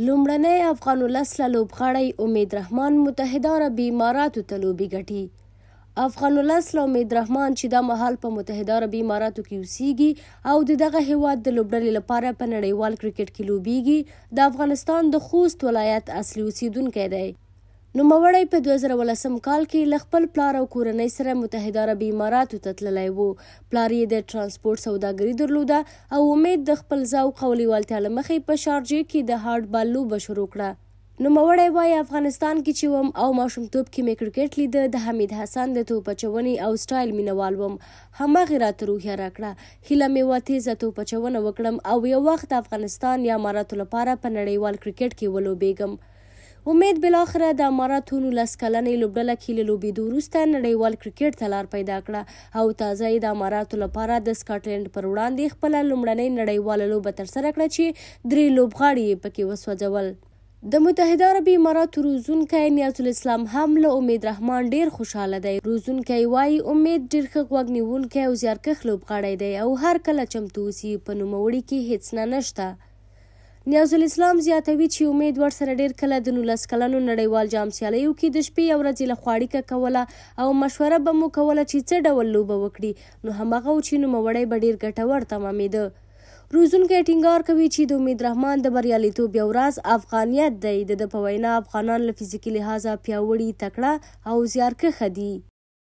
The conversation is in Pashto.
لومړنی افغان ولس له لوبغاړی امید رحمان متحده عرب اماراتو ته لوبې ګټي افغان ولس له امید رحمان چې دا مهال په متحده عرب اماراتو کې اوسیږي او د دغه هیواد د لوبډلې لپاره په نړیوال کرکټ کې لوبیږي د افغانستان د خوست ولایت اصلي اوسیدونکی دی نوموړی په 2010 کال کې ل خپل پلار او کورنۍ سره متحده عرب اماراتو ته تللی وو پلار یې د ترانسپورت سوداګري درلوده او امید د خپل ذوق او لیوالتیا له مخې په شارجې کې د هارډ بال لوبه شروع کړه نوموړی وایي افغانستان کې چې وم او ماشومتوب کې مې کرکټ لیده د حمید حسن د توپچونې او سټایل مینوال وم هماغې راته روحیه راکړه هیله مې وه تیزه توپچونه وکړم او یو وخت افغانستان یا اماراتو لپاره په نړیوال کرکټ کې ولوبېږم امید بلاخره د اماراتو نولس کلنې لوبډله کې له لوبېدو وروسته نړیوال کرکټ ته لار پیدا کړه او تازه یې د اماراتو لپاره د سکاټلند پر وړاندې خپله لومړنۍ نړیواله لوبه ترسره کړه چې درې لوبغاړي یې پکې وسوځول د متحده عرب اماراتو روزونکی نیاز الاسلام هم له امید رحمان ډیر خوشاله دی روزونکی وای امید ډیر ښه غوږ نیونکی او زیارکښ لوبغاړی دی او هر کله چمتو اوسي په نوموړي کې هیڅ نه نشته نیاز الاسلام زیاتوي چې امید ورسره ډیر کله د 19 کلنو نړیوال جام سیالیو کې د شپې او ورځې له خواړیکه کوله او مشوره به مو کوله چې څه ډول لوبه وکړي نو همغه و چې نوموړی به ډیر ګټور تمامېده روزونکی ټینګار کوي چې د امید رحمان د بریالیتوب یو راز افغانیت دی د په وینا افغانان له فزیکي لحاظه پیاوړي تکړه او زیارکښه دي